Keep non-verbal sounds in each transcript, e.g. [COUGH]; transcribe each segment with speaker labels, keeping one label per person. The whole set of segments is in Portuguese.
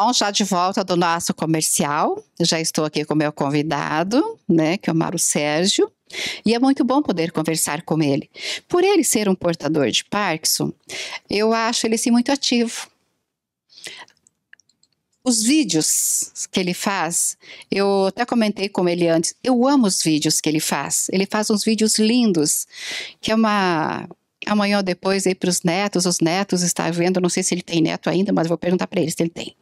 Speaker 1: Bom, já de volta do nosso comercial, já estou aqui com meu convidado, né, que é o Mário Sérgio, e é muito bom poder conversar com ele. Por ele ser um portador de Parkinson, eu acho ele sim muito ativo. Os vídeos que ele faz, eu até comentei com ele antes, eu amo os vídeos que ele faz. Ele faz uns vídeos lindos, que é uma amanhã ou depois aí para os netos, os netos estão vendo, não sei se ele tem neto ainda, mas vou perguntar para ele se ele tem.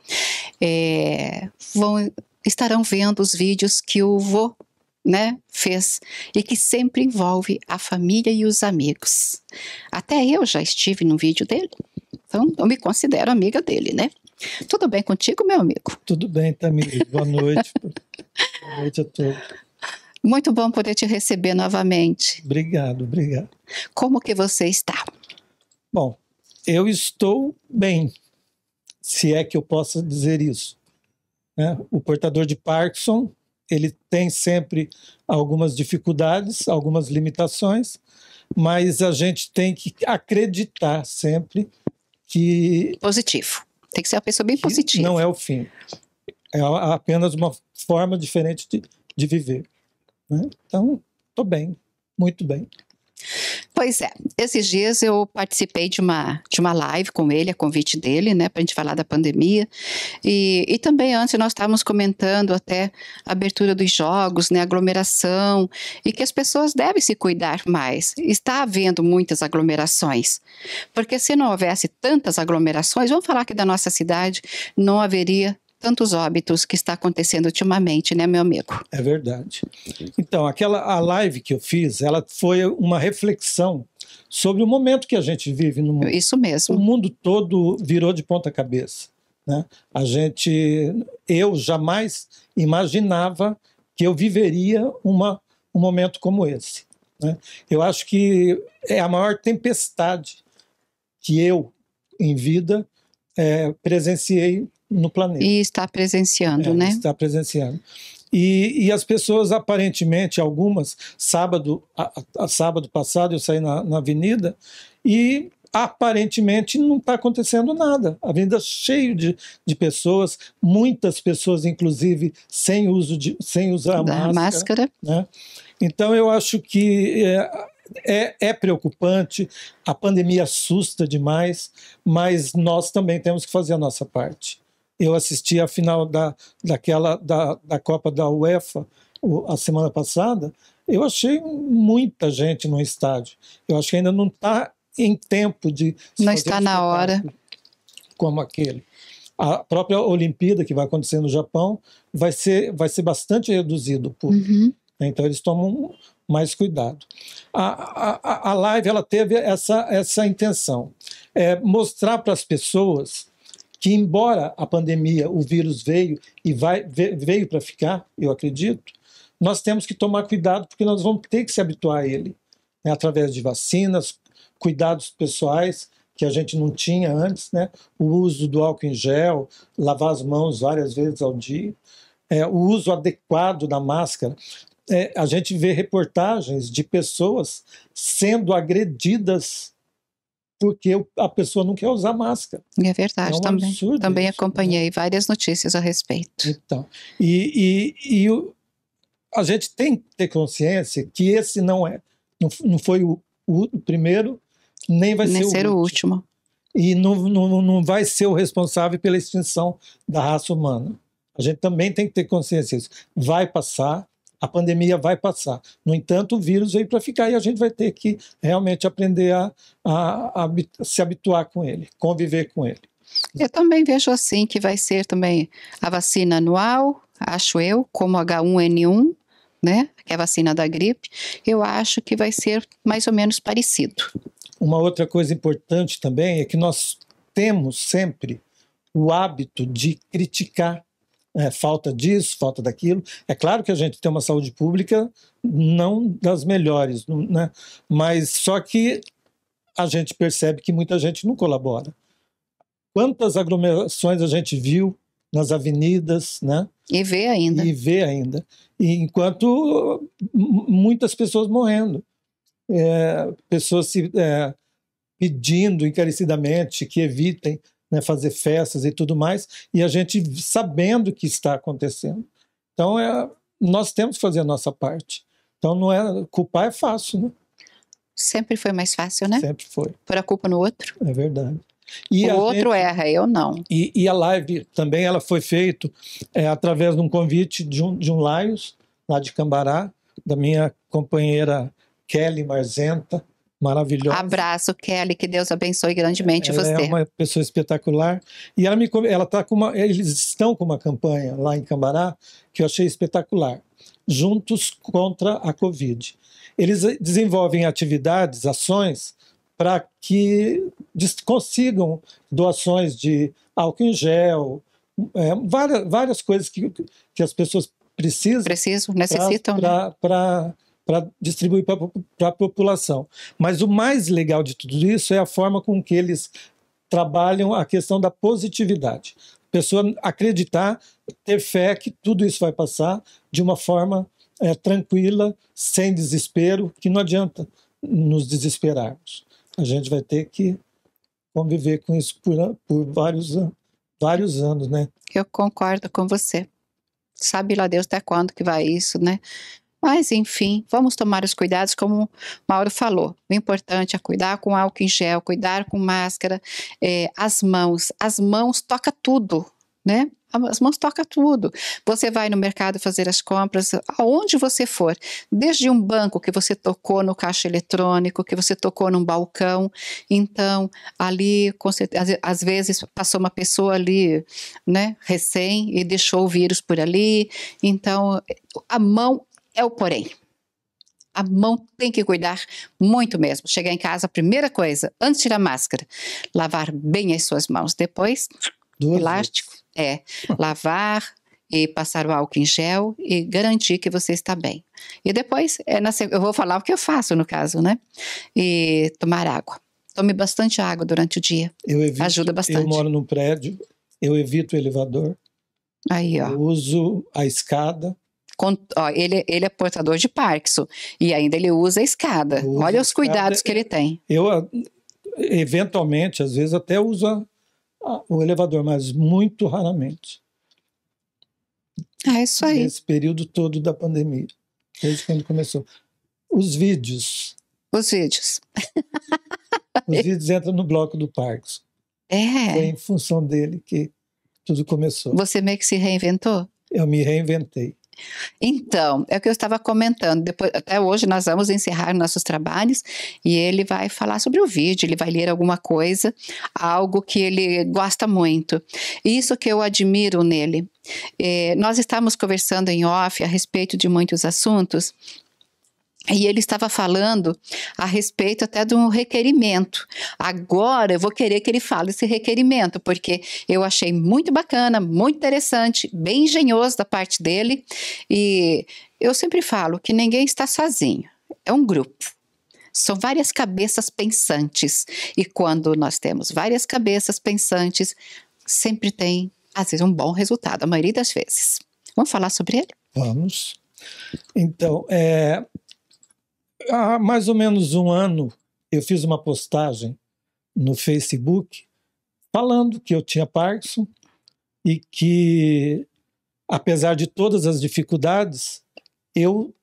Speaker 1: É, vão, estarão vendo os vídeos que o vô né, fez e que sempre envolve a família e os amigos. Até eu já estive num vídeo dele, então eu me considero amiga dele, né? Tudo bem
Speaker 2: contigo, meu amigo? Tudo bem, Tamir. Boa noite. [LAUGHS] Boa noite a todos.
Speaker 1: Muito bom poder te receber novamente.
Speaker 2: Obrigado, obrigado.
Speaker 1: Como que você está?
Speaker 2: Bom, eu estou bem, se é que eu possa dizer isso. Né? O portador de Parkinson, ele tem sempre algumas dificuldades, algumas limitações, mas a gente tem que acreditar sempre que... Positivo. Tem que ser uma pessoa bem positiva. Não é o fim. É apenas uma forma diferente de, de viver. Né? Então, estou bem, muito bem.
Speaker 1: Pois é, esses dias eu participei de uma, de uma live com ele, a convite dele, né, para a gente falar da pandemia. E, e também antes nós estávamos comentando até a abertura dos jogos, né, aglomeração, e que as pessoas devem se cuidar mais. Está havendo muitas aglomerações, porque se não houvesse tantas aglomerações, vamos falar que da nossa cidade não haveria tantos óbitos que está acontecendo ultimamente, né, meu amigo?
Speaker 2: É verdade. Então, aquela a live que eu fiz, ela foi uma reflexão sobre o momento que a gente vive no mundo. Isso mesmo. O mundo todo virou de ponta cabeça. Né? A gente, eu jamais imaginava que eu viveria uma, um momento como esse. Né? Eu acho que é a maior tempestade que eu, em vida, é, presenciei no planeta. E
Speaker 1: está presenciando, é, né? Está
Speaker 2: presenciando. E, e, as pessoas, aparentemente, algumas, sábado, a, a sábado passado eu saí na, na avenida e aparentemente não está acontecendo nada. A avenida cheia de, de pessoas, muitas pessoas, inclusive, sem uso de, sem usar da máscara. máscara. Né? Então eu acho que é, é, é, preocupante, a pandemia assusta demais, mas nós também temos que fazer a nossa parte eu assisti a final da, daquela, da, da Copa da UEFA o, a semana passada, eu achei muita gente no estádio. Eu acho que ainda não está em tempo de. Não está na hora. Como aquele. A própria Olimpíada, que vai acontecer no Japão, vai ser, vai ser bastante reduzido. Por, uhum. Então, eles tomam mais cuidado. A, a, a live ela teve essa, essa intenção: é mostrar para as pessoas que embora a pandemia, o vírus veio e vai, veio para ficar, eu acredito, nós temos que tomar cuidado porque nós vamos ter que se habituar a ele, né? através de vacinas, cuidados pessoais que a gente não tinha antes, né? o uso do álcool em gel, lavar as mãos várias vezes ao dia, é, o uso adequado da máscara. É, a gente vê reportagens de pessoas sendo agredidas porque a pessoa não quer usar máscara.
Speaker 1: É verdade, é um também, também isso, né? acompanhei né? várias notícias a respeito.
Speaker 2: Então, e, e, e o, a gente tem que ter consciência que esse não é, não, não foi o, o, primeiro, nem vai nem ser, ser, o último. último. E não, não, não vai ser o responsável pela extinção da raça humana. A gente também tem que ter consciência disso. Vai passar, a pandemia vai passar. No entanto, o vírus veio para ficar e a gente vai ter que realmente aprender a, a, a se habituar com ele, conviver com ele.
Speaker 1: Eu também vejo assim que vai ser também a vacina anual, acho eu, como H1N1, né? Que é a vacina da gripe. Eu acho que vai ser mais ou menos parecido.
Speaker 2: Uma outra coisa importante também é que nós temos sempre o hábito de criticar é, falta disso, falta daquilo. É claro que a gente tem uma saúde pública não das melhores, né? mas só que a gente percebe que muita gente não colabora. Quantas aglomerações a gente viu nas avenidas, né?
Speaker 1: E vê ainda. E
Speaker 2: vê ainda. E enquanto muitas pessoas morrendo, é, pessoas se, é, pedindo encarecidamente que evitem né, fazer festas e tudo mais, e a gente sabendo que está acontecendo. Então, é, nós temos que fazer a nossa parte. Então, não é culpar é fácil, né?
Speaker 1: Sempre foi mais fácil, né? Sempre foi. Por a culpa no outro. É verdade. E o outro gente, erra, eu não.
Speaker 2: E, e, a live também ela foi feita é, através de um convite de um, de um Laios, lá de Cambará, da minha companheira Kelly Marzenta, maravilhosa.
Speaker 1: Abraço, Kelly, que Deus abençoe grandemente ela é você. Ela é
Speaker 2: uma pessoa espetacular. E ela me ela tá com uma, eles estão com uma campanha lá em Cambará que eu achei espetacular. Juntos contra a Covid. Eles eh, desenvolvem atividades, ações para que consigam doações de álcool em gel, é, várias, várias coisas que, que as pessoas precisam. Preciso, necessitam. Né? Para para distribuir para a população. Mas o mais legal de tudo isso é a forma com que eles trabalham a questão da positividade. A pessoa acreditar, ter fé que tudo isso vai passar de uma forma é, tranquila, sem desespero, que não adianta nos desesperarmos. A gente vai ter que conviver com isso por, por vários, vários anos, né?
Speaker 1: Eu concordo com você. Sabe lá Deus até quando que vai isso, né? Mas, enfim, vamos tomar os cuidados, como o Mauro falou. O importante é cuidar com álcool em gel, cuidar com máscara, é, as mãos. As mãos toca tudo, né? As mãos toca tudo. Você vai no mercado fazer as compras, aonde você for, desde um banco que você tocou no caixa eletrônico, que você tocou num balcão. Então, ali, certeza, às vezes passou uma pessoa ali, né, recém e deixou o vírus por ali. Então, a mão é o porém. A mão tem que cuidar muito mesmo. Chegar em casa, primeira coisa, antes de tirar a máscara, lavar bem as suas mãos. Depois, Duas elástico, vezes. é, lavar e passar o álcool em gel e garantir que você está bem. E depois, é na, eu vou falar o que eu faço no caso, né? E tomar água. Tome bastante água durante o dia.
Speaker 2: Evito, Ajuda bastante. Eu moro num prédio, eu evito o elevador. Aí, ó. Eu uso a escada com, ó, ele, ele é portador
Speaker 1: de Parkinson e ainda ele usa a escada. Usa Olha os cuidados escada. que ele tem.
Speaker 2: Eu, ah, eventualmente, às vezes até uso ah, o elevador, mas muito raramente. É isso aí. Nesse período todo da pandemia, desde quando começou. Os vídeos. Os vídeos. [LAUGHS] Os vídeos entram no bloco do Parkinson. É. Foi em função dele que tudo começou.
Speaker 1: Você meio que se reinventou?
Speaker 2: Eu me reinventei.
Speaker 1: Então, é o que eu estava comentando. Depois, até hoje nós vamos encerrar nossos trabalhos e ele vai falar sobre o vídeo, ele vai ler alguma coisa, algo que ele gosta muito. Isso que eu admiro nele. É, nós estamos conversando em off a respeito de muitos assuntos e ele estava falando a respeito até de um requerimento. Agora eu vou querer que ele fale esse requerimento, porque eu achei muito bacana, muito interessante, bem engenhoso da parte dele. E eu sempre falo que ninguém está sozinho, é um grupo. São várias cabeças pensantes. E quando nós temos várias cabeças pensantes, sempre tem, às vezes, um bom resultado, a maioria das vezes. Vamos falar sobre ele?
Speaker 2: Vamos. Então, é, há mais ou menos um ano, eu fiz uma postagem no Facebook falando que eu tinha Parkinson e que, apesar de todas as dificuldades, eu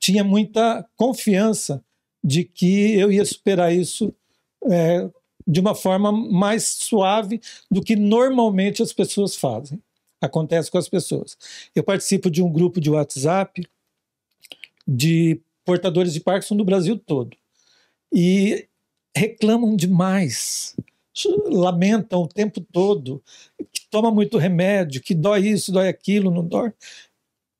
Speaker 2: tinha muita confiança de que eu ia superar isso é, de uma forma mais suave do que normalmente as pessoas fazem. Acontece com as pessoas. Eu participo de um grupo de WhatsApp de portadores de Parkinson do Brasil todo. E reclamam demais, lamentam o tempo todo, que toma muito remédio, que dói isso, dói aquilo, não dói.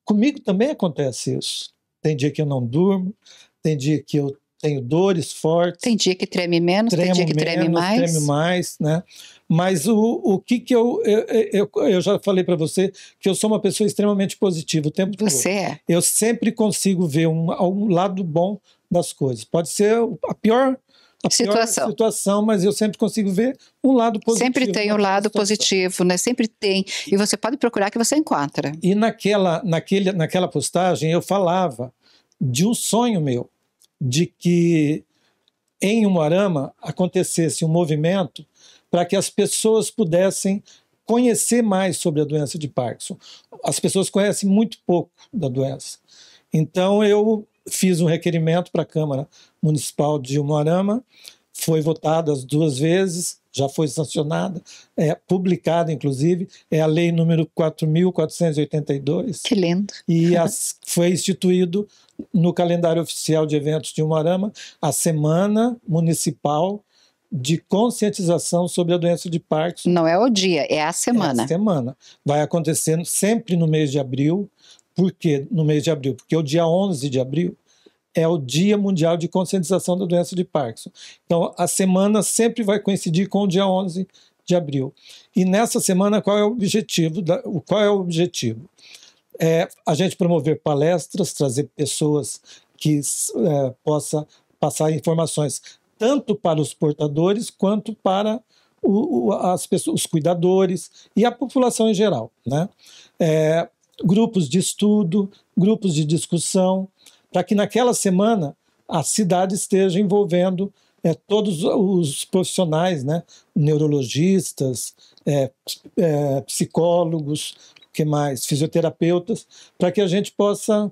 Speaker 2: Comigo também acontece isso. Tem dia que eu não durmo, tem dia que eu tenho dores fortes.
Speaker 1: Tem dia que treme menos, tem dia que menos, treme mais. Treme
Speaker 2: mais, né? Mas o, o que que eu eu, eu, eu já falei para você que eu sou uma pessoa extremamente positiva o tempo todo. Você é. Eu sempre consigo ver um, um lado bom das coisas. Pode ser a pior a situação. situação, mas eu sempre consigo ver um lado positivo. Sempre tem um lado situação.
Speaker 1: positivo, né? Sempre tem. E você pode procurar que você encontra.
Speaker 2: E naquela, naquele, naquela postagem eu falava de um sonho meu de que em Umuarama acontecesse um movimento para que as pessoas pudessem conhecer mais sobre a doença de Parkinson. As pessoas conhecem muito pouco da doença. Então eu fiz um requerimento para a Câmara Municipal de Umuarama, foi votado as duas vezes já foi sancionada, é, publicada inclusive, é a lei número 4.482. Que lindo. E [LAUGHS] as, foi instituído no calendário oficial de eventos de Umarama a Semana Municipal de conscientização sobre a doença de Parkinson.
Speaker 1: Não é o dia, é a semana. É a
Speaker 2: semana. Vai acontecendo sempre no mês de abril. Por que no mês de abril? Porque o dia 11 de abril é o Dia Mundial de Conscientização da Doença de Parkinson. Então, a semana sempre vai coincidir com o dia 11 de abril. E nessa semana, qual é o objetivo? Da, qual é o objetivo? É a gente promover palestras, trazer pessoas que é, possa passar informações tanto para os portadores quanto para o, as pessoas, os cuidadores e a população em geral, né? É, grupos de estudo, grupos de discussão, para que naquela semana a cidade esteja envolvendo é, todos os profissionais, né? neurologistas, é, é, psicólogos, que mais, fisioterapeutas, para que a gente possa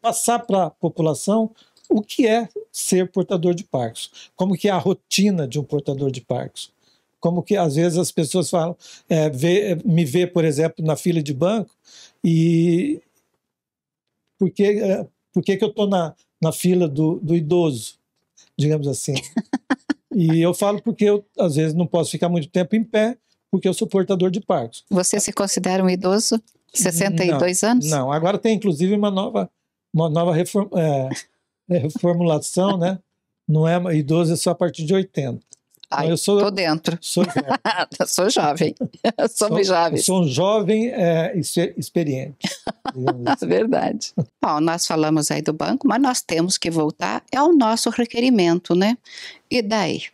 Speaker 2: passar para a população o que é ser portador de Parkinson, como que é a rotina de um portador de Parkinson. Como que às vezes as pessoas falam, vê, me vê, por exemplo, na fila de banco e porque por que, que eu estou na, na fila do, do idoso, digamos assim. [LAUGHS] E eu falo porque eu, às vezes, não posso ficar muito tempo em pé, porque eu sou portador de Parkinson. Você se
Speaker 1: considera um idoso? 62 não, anos? Não,
Speaker 2: agora tem inclusive uma nova, uma nova reform, é, é reformulação, né? Não é idoso, é só a partir de 80. Ah, eu sou, dentro. Sou jovem. [LAUGHS] sou jovem. [LAUGHS] sou, Sou um jovem é, experiente. Assim.
Speaker 1: Verdade. Bom, nós falamos aí do banco, mas nós temos que voltar ao é nosso requerimento, né? E daí?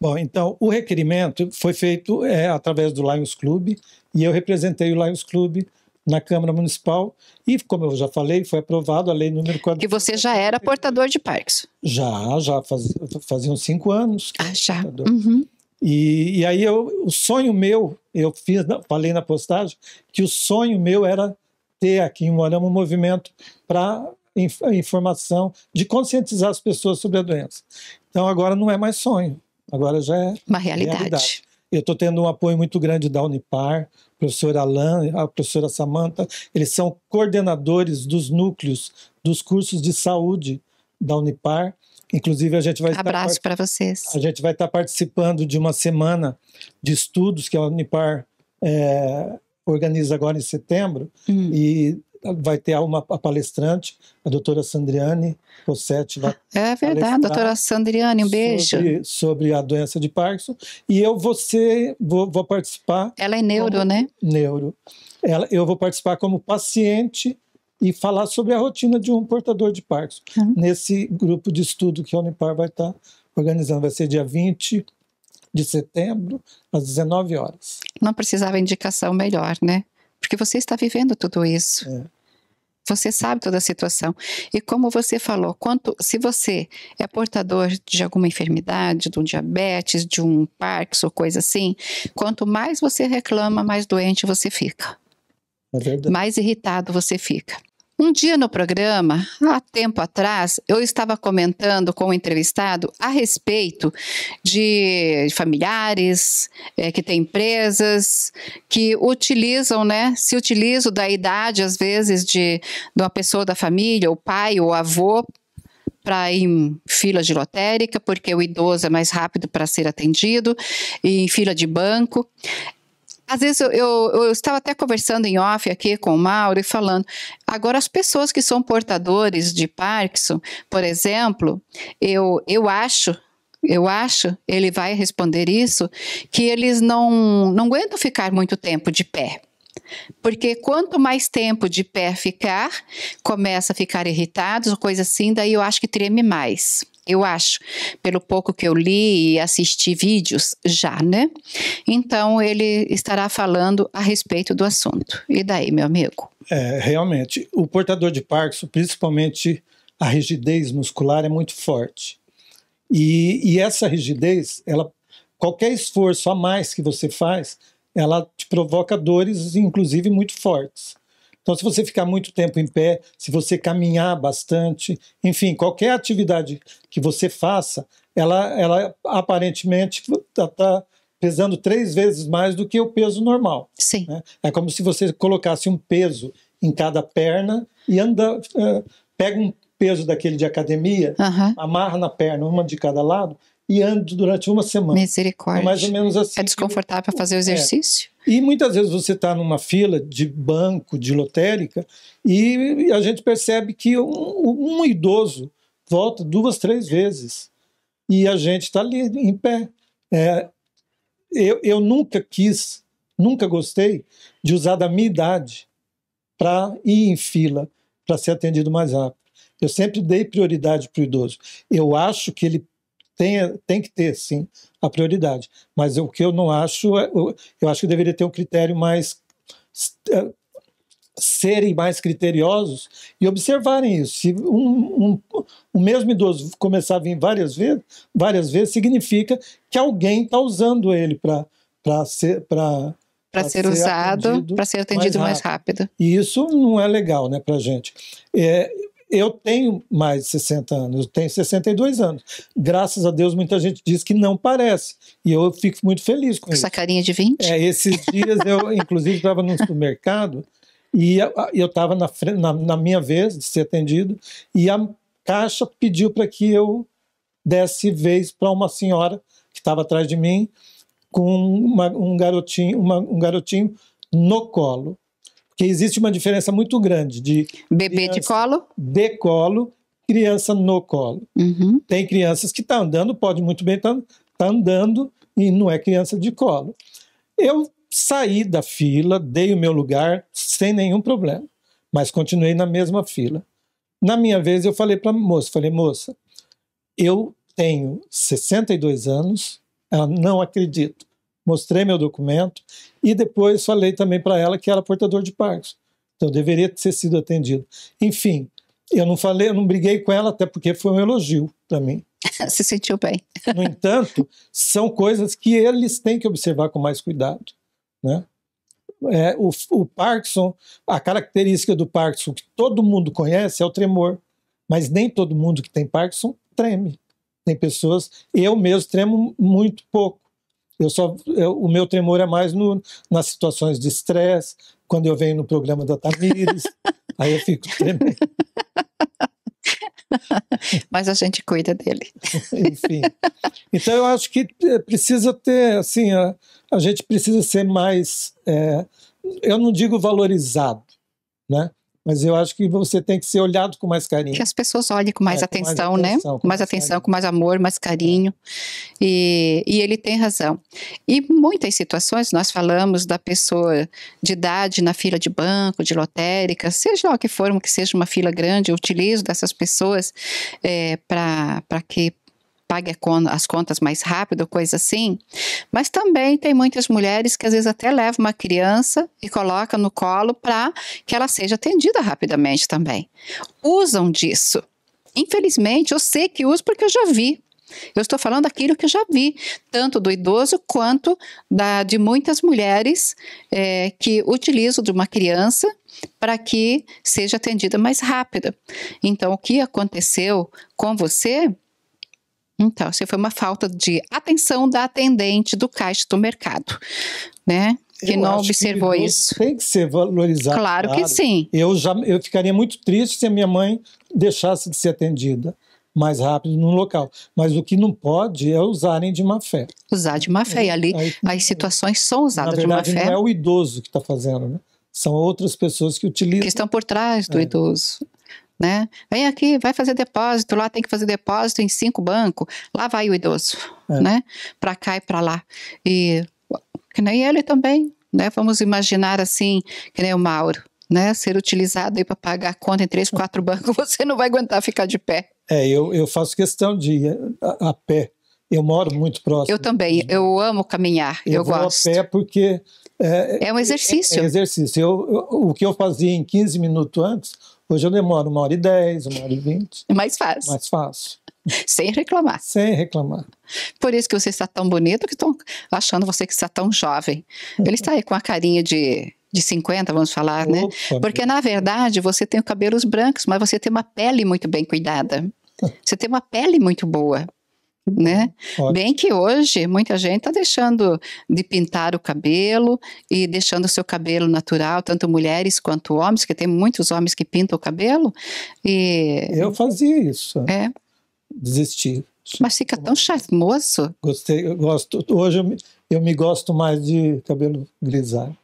Speaker 2: Bom, então, o requerimento foi feito é, através do Lions Club e eu representei o Lions Club na Câmara Municipal e, como eu já falei, foi aprovado a lei número 4. Que
Speaker 1: você já era portador de parques?
Speaker 2: Já, já faz, faziam cinco anos. ah, já. Uhum. E, e aí eu, o sonho meu, eu fiz, falei na postagem que o sonho meu era ter aqui em Moarama um movimento para informação, de conscientizar as pessoas sobre a doença. Então agora não é mais sonho, agora já é uma
Speaker 1: realidade. realidade.
Speaker 2: Eu estou tendo um apoio muito grande da Unipar, professor Alain, a professora Samanta, eles são coordenadores dos núcleos dos cursos de saúde da Unipar. Inclusive a gente vai abraço estar... para vocês. A gente vai estar participando de uma semana de estudos que a Unipar é, organiza agora em setembro hum. e vai ter uma a palestrante, a doutora Sandriane Rossetti vai É verdade, doutora
Speaker 1: Sandriane, um beijo. Sobre,
Speaker 2: sobre, a doença de Parkinson. E eu vou, ser, vou, vou participar... Ela é neuro, como, né? Neuro. Ela, eu vou participar como paciente e falar sobre a rotina de um portador de Parkinson. Uhum. Nesse grupo de estudo que a Unipar vai estar tá organizando, vai ser dia 20 de setembro, às 19 horas.
Speaker 1: Não precisava indicação melhor, né? Porque você está vivendo tudo isso. É. Você sabe toda a situação. E como você falou, quanto se você é portador de alguma enfermidade, de um diabetes, de um Parkinson, coisa assim, quanto mais você reclama, mais doente você fica. É mais irritado você fica. Um dia no programa, há tempo atrás, eu estava comentando com o um entrevistado a respeito de familiares é, que têm empresas, que utilizam, né? Se utilizam da idade, às vezes, de, de uma pessoa da família, o pai ou avô, para ir em fila de lotérica, porque o idoso é mais rápido para ser atendido, e em fila de banco. Às vezes eu, eu, eu, estava até conversando em off aqui com o Mauro e falando. Agora, as pessoas que são portadores de Parkinson, por exemplo, eu, eu acho. Eu acho, ele vai responder isso, que eles não, não aguentam ficar muito tempo de pé. Porque quanto mais tempo de pé ficar, começa a ficar irritados, coisa assim, daí eu acho que treme mais eu acho, pelo pouco que eu li e assisti vídeos já, né? Então ele estará falando a respeito do assunto. E daí, meu amigo?
Speaker 2: É, realmente, o portador de Parkinson, principalmente a rigidez muscular, é muito forte. E, e essa rigidez, ela, qualquer esforço a mais que você faz, ela te provoca dores, inclusive muito fortes. Então, se você ficar muito tempo em pé, se você caminhar bastante, enfim, qualquer atividade que você faça, ela, ela aparentemente está tá pesando três vezes mais do que o peso normal. Sim. Né? É como se você colocasse um peso em cada perna e anda, eh, pega um peso daquele de academia, uhum. amarra na perna, uma de cada lado, e anda durante uma semana. Misericórdia. É mais ou menos assim. É desconfortável que... fazer o é. exercício? É. E muitas vezes você está numa fila de banco, de lotérica, e a gente percebe que um, um idoso volta duas, três vezes. E a gente está ali em pé. É, eu, eu nunca quis, nunca gostei de usar da minha idade para ir em fila, para ser atendido mais rápido. Eu sempre dei prioridade para o idoso. Eu acho que ele tem, tem que ter, sim, a prioridade. Mas o que eu não acho, eu, é eu acho que deveria ter um critério mais. Eh, serem mais criteriosos e observarem isso. Se um, um, o mesmo idoso começar a vir várias vezes, várias vezes significa que alguém está usando ele para ser. Pra, para ser, ser, usado, para ser atendido mais rápido. mais rápido. E isso não é legal, né, para gente. É, eu tenho mais de 60 anos, eu tenho 62 anos. Graças a Deus, muita gente diz que não parece. E eu fico muito feliz com Essa isso. Essa
Speaker 1: carinha de 20?
Speaker 2: É, esses dias eu, [LAUGHS] inclusive, estava no supermercado e eu estava na, na, na, minha vez de ser atendido e a caixa pediu para que eu desse vez para uma senhora que estava atrás de mim com uma, um garotinho, uma, um garotinho no colo que existe uma diferença muito grande de bebê de colo, de colo, criança no colo. Uhum. Tem crianças que estão tá andando, pode muito bem estar tá, tá andando e não é criança de colo. Eu saí da fila, dei o meu lugar sem nenhum problema, mas continuei na mesma fila. Na minha vez, eu falei para a moça, falei, moça, eu tenho 62 anos, ela não acredito mostrei meu documento e depois falei também para ela que era portador de Parkinson. Então deveria ter sido atendido. Enfim, eu não falei, eu não briguei com ela até porque foi um elogio para mim.
Speaker 1: [LAUGHS] Se sentiu bem.
Speaker 2: no entanto, são coisas que eles têm que observar com mais cuidado, né? É, o, o Parkinson, a característica do Parkinson que todo mundo conhece é o tremor, mas nem todo mundo que tem Parkinson treme. Tem pessoas, eu mesmo tremo muito pouco, eu só, eu, o meu temor é mais no, nas situações de estresse, quando eu venho no programa da Tamires, [LAUGHS] aí eu fico tremendo.
Speaker 1: [LAUGHS] Mas a gente cuida dele. [LAUGHS] Enfim.
Speaker 2: Então eu acho que eh, precisa ter, assim, a, a gente precisa ser mais, é, eu não digo valorizado, né? Mas eu acho que você tem que ser olhado com mais carinho. Que as pessoas
Speaker 1: olhem com mais, é, atenção, com mais atenção, né? Com mais, mais atenção, carinho. com mais amor, mais carinho. E, e ele tem razão. E muitas situações nós falamos da pessoa de idade na fila de banco, de lotérica, seja lá o que for, que seja uma fila grande, eu utilizo dessas pessoas é, eh, para que pague as contas mais rápido, coisa assim. Mas também tem muitas mulheres que às vezes até levam uma criança e coloca no colo para que ela seja atendida rapidamente também. Usam disso. Infelizmente, eu sei que uso porque eu já vi. Eu estou falando aquilo que eu já vi, tanto do idoso quanto da, de muitas mulheres é, que utilizam de uma criança para que seja atendida mais rápida. Então, o que aconteceu com você então, isso assim, foi uma falta de atenção da atendente do caixa do mercado, né? Que eu não observou
Speaker 2: que isso. Tem que ser valorizado. Claro, claro, que sim. Eu já eu ficaria muito triste se a minha mãe deixasse de ser atendida mais rápido no local. Mas o que não pode é usarem de má fé.
Speaker 1: Usar de má fé. E ali aí, as situações são usadas verdade, de má fé. Não é o
Speaker 2: idoso que está fazendo, né? São outras pessoas que utilizam. Que estão por trás do é. idoso
Speaker 1: né? Vem aqui, vai fazer depósito, lá tem que fazer depósito em cinco bancos, lá vai o idoso, é. né? Para cá e para lá. E que nem ele também, né? Vamos imaginar assim, que nem o Mauro, né? Ser utilizado aí para pagar a conta em três, quatro [LAUGHS] bancos, você não vai aguentar ficar de pé.
Speaker 2: É, eu, eu faço questão de ir a, a pé eu moro muito próximo. Eu também.
Speaker 1: Eu amo caminhar. Eu, eu vou gosto.
Speaker 2: a pé porque é,
Speaker 1: é um é, exercício. É, é
Speaker 2: exercício. Eu, eu, o que eu fazia em 15 minutos antes, hoje eu demoro uma hora e 10, uma hora e 20. É mais fácil. Mais fácil. Sem reclamar. Sem reclamar. Por isso que você está tão
Speaker 1: bonito, que estão achando você que está tão jovem. Ele está aí com a carinha de, de 50, vamos falar, né? Opa, né? Porque, na verdade, você tem cabelos brancos, mas você tem uma pele muito bem cuidada. [LAUGHS] Você tem uma pele muito boa né? Ótimo. Bem que hoje muita gente está deixando de pintar o cabelo e deixando o seu cabelo natural, tanto mulheres quanto homens, que tem muitos homens que pintam o cabelo. E eu fazia
Speaker 2: isso. É. Desisti. Mas fica tão charmoso. Gostei, eu gosto. Hoje eu me, eu me gosto mais de cabelo grisalho.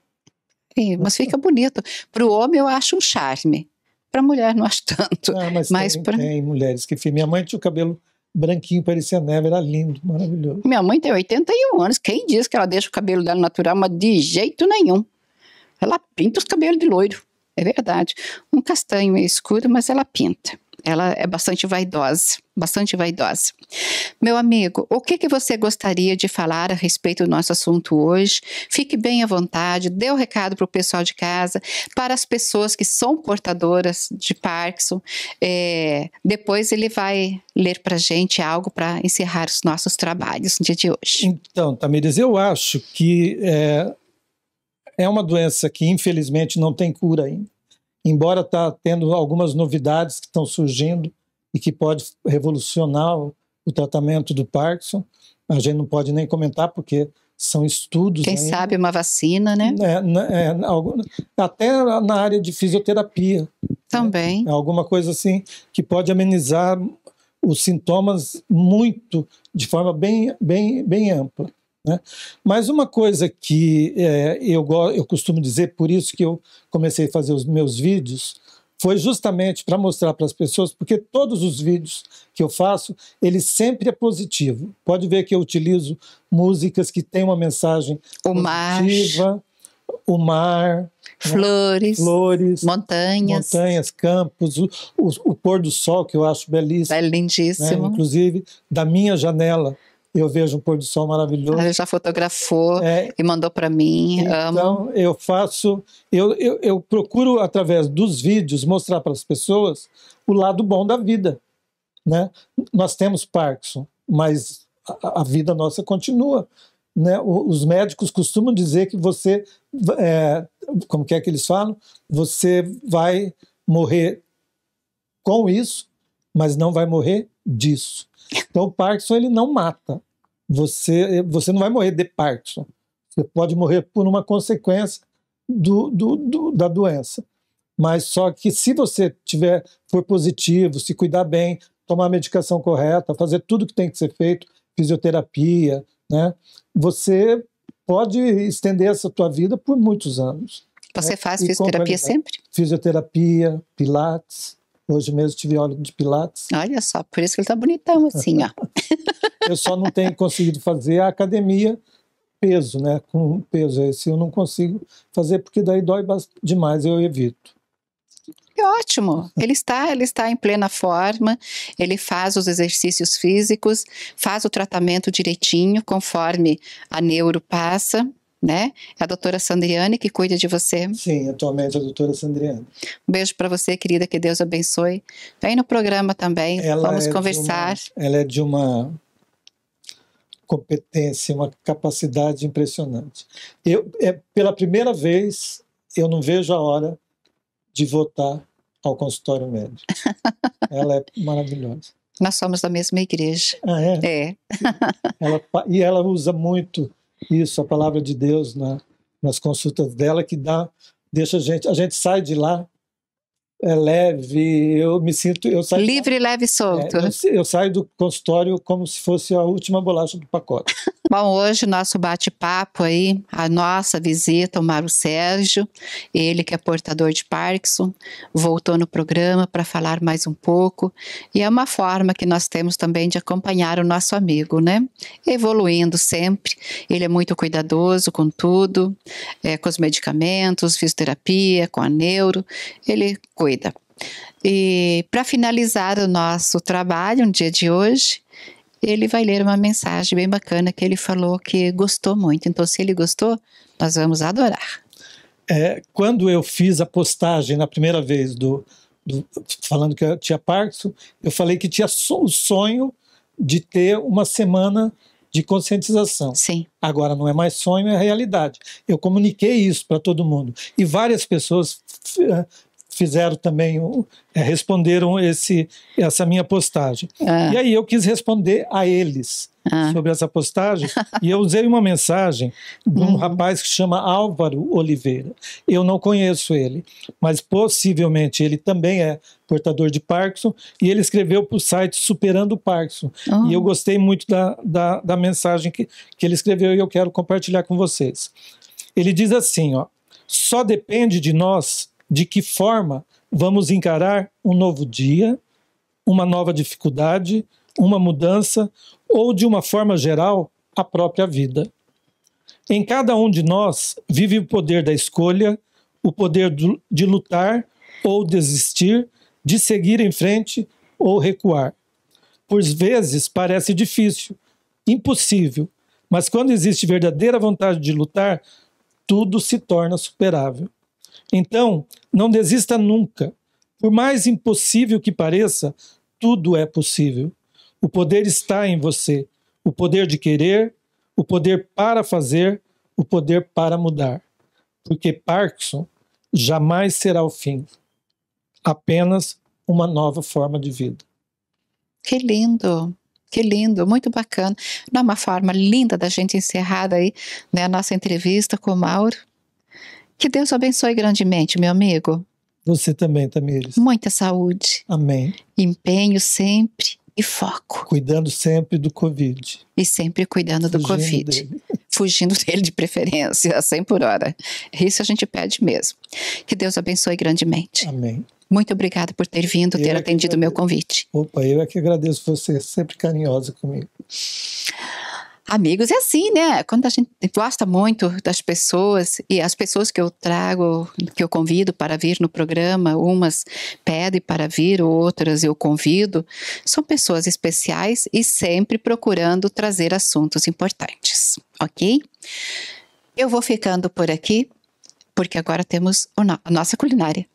Speaker 2: Sim, mas fica bonito. Para o homem eu acho um charme. Para mulher não acho tanto. Ah, mas, mas tem, pra... tem mulheres que minha mãe tinha o cabelo branquinho, parecia neve, era lindo, maravilhoso.
Speaker 1: Minha mãe tem 81 anos, quem diz que ela deixa o cabelo dela natural? Mas de jeito nenhum. Ela pinta os cabelos de loiro, é verdade. Um castanho é escuro, mas ela pinta. Ela é bastante vaidosa, bastante vaidosa. Meu amigo, o que, que você gostaria de falar a respeito do nosso assunto hoje? Fique bem à vontade, dê o um recado para o pessoal de casa, para as pessoas que são portadoras de Parkinson. É, depois ele vai ler para gente algo para encerrar os nossos trabalhos no dia de hoje.
Speaker 2: Então, Tamires, eu acho que é, é uma doença que infelizmente não tem cura ainda embora está tendo algumas novidades que estão surgindo e que pode revolucionar o, tratamento do Parkinson, a gente não pode nem comentar porque são estudos. Quem né? sabe uma vacina, né? É, né, é, até na área de fisioterapia. Né? Também. Né? Alguma coisa assim que pode amenizar os sintomas muito, de forma bem, bem, bem ampla. Né? Mas uma coisa que é, eu, eu costumo dizer, por isso que eu comecei a fazer os meus vídeos, foi justamente para mostrar para as pessoas, porque todos os vídeos que eu faço, ele sempre é positivo. Pode ver que eu utilizo músicas que têm uma mensagem o positiva, mar, o mar, né? flores, né? flores montanhas, montanhas, campos, o, o, o, pôr do sol que eu acho belíssimo, é né? inclusive da minha janela eu vejo um pôr do sol maravilhoso. Ela já fotografou é, e mandou para mim. Então, amo. eu faço, eu, eu, eu, procuro, através dos vídeos, mostrar para as pessoas o lado bom da vida. Né? Nós temos Parkinson, mas a, a vida nossa continua. Né? O, os médicos costumam dizer que você, é, como que é que eles falam? Você vai morrer com isso, mas não vai morrer disso. Então o Parkinson ele não mata. Você, você não vai morrer de Parkinson. Você pode morrer por uma consequência do, do, do, da doença. Mas só que se você tiver for positivo, se cuidar bem, tomar a medicação correta, fazer tudo que tem que ser feito, fisioterapia, né? Você pode estender essa tua vida por muitos anos. Você né? faz e fisioterapia sempre? Fisioterapia, pilates, Hoje mesmo tive óleo de pilates. Olha só, por isso que ele tá bonitão assim, ó. [LAUGHS] eu só não tenho conseguido fazer a academia peso, né? Com peso esse eu não consigo fazer porque daí dói demais, eu evito.
Speaker 1: ótimo. Ele está, ele está em plena forma, ele faz os exercícios físicos, faz o tratamento direitinho conforme a neuro passa né? É a doutora Sandriane que cuida de você. Sim,
Speaker 2: atualmente é a doutora Sandriane.
Speaker 1: Um beijo para você, querida, que Deus abençoe. Vem no programa também, ela vamos é conversar.
Speaker 2: Uma, ela é de uma competência, uma capacidade impressionante. Eu, é, pela primeira vez, eu não vejo a hora de votar ao consultório médico. [LAUGHS] ela é maravilhosa.
Speaker 1: Nós somos da mesma igreja. Ah, é? É.
Speaker 2: Ela, e ela usa muito isso, a palavra de Deus na, nas consultas dela que dá, deixa a gente, a gente sai de lá é leve, eu me sinto. Eu saio, Livre, leve e solto. É, eu, eu, saio do consultório como se fosse a última bolacha do pacote.
Speaker 1: [LAUGHS] Bom, hoje nosso bate-papo aí, a nossa visita o Mário Sérgio, ele que é portador de Parkinson, voltou no programa para falar mais um pouco. E é uma forma que nós temos também de acompanhar o nosso amigo, né? Evoluindo sempre. Ele é muito cuidadoso com tudo, é, com os medicamentos, fisioterapia, com a neuro. Ele cuida cuida. E para finalizar o nosso trabalho, um dia de hoje, ele vai ler uma mensagem bem bacana que ele falou que gostou muito. Então, se ele gostou, nós vamos adorar.
Speaker 2: É, quando eu fiz a postagem na primeira vez do, do falando que eu tinha Parkinson, eu falei que tinha o sonho de ter uma semana de conscientização. Sim. Agora não é mais sonho, é realidade. Eu comuniquei isso para todo mundo e várias pessoas fizeram também é, responderam esse essa minha postagem ah. e aí eu quis responder a eles ah. sobre essa postagem e eu usei uma mensagem de um uhum. rapaz que chama Álvaro Oliveira eu não conheço ele mas possivelmente ele também é portador de Parkinson e ele escreveu para o site Superando Parkinson uhum. e eu oh. gostei muito da, da, da mensagem que, que ele escreveu e eu quero compartilhar com vocês ele diz assim ó só depende de nós de que forma vamos encarar um novo dia, uma nova dificuldade, uma mudança ou, de uma forma geral, a própria vida. Em cada um de nós vive o poder da escolha, o poder de lutar ou desistir, de seguir em frente ou recuar. Por vezes parece difícil, impossível, mas quando existe verdadeira vontade de lutar, tudo se torna superável. Então, não desista nunca. Por mais impossível que pareça, tudo é possível. O poder está em você. O poder de querer, o poder para fazer, o poder para mudar. Porque Parkinson jamais será o fim. Apenas uma nova forma de vida.
Speaker 1: Que lindo! Que lindo, muito bacana. Não é uma forma linda da gente encerrar aí né, a nossa entrevista com o Mauro. Que Deus o abençoe grandemente, meu amigo. Você também, Tamires. Muita saúde. Amém. Empenho sempre e foco.
Speaker 2: Cuidando sempre do Covid.
Speaker 1: E sempre cuidando Fugindo do Covid. Dele. [LAUGHS] Fugindo dele de preferência, a [LAUGHS] 100 por hora. Isso a gente pede mesmo. Que Deus abençoe grandemente. Amém. Muito obrigada por ter vindo, eu ter é atendido o meu convite.
Speaker 2: Opa, eu é que agradeço você, sempre carinhosa comigo
Speaker 1: amigos é assim, né? Quando a gente gosta muito das pessoas e as pessoas que eu trago, que eu convido para vir no programa, umas pedem para vir, outras eu convido, são pessoas especiais e sempre procurando trazer assuntos importantes, ok? Eu vou ficando por aqui, porque agora temos a nossa culinária.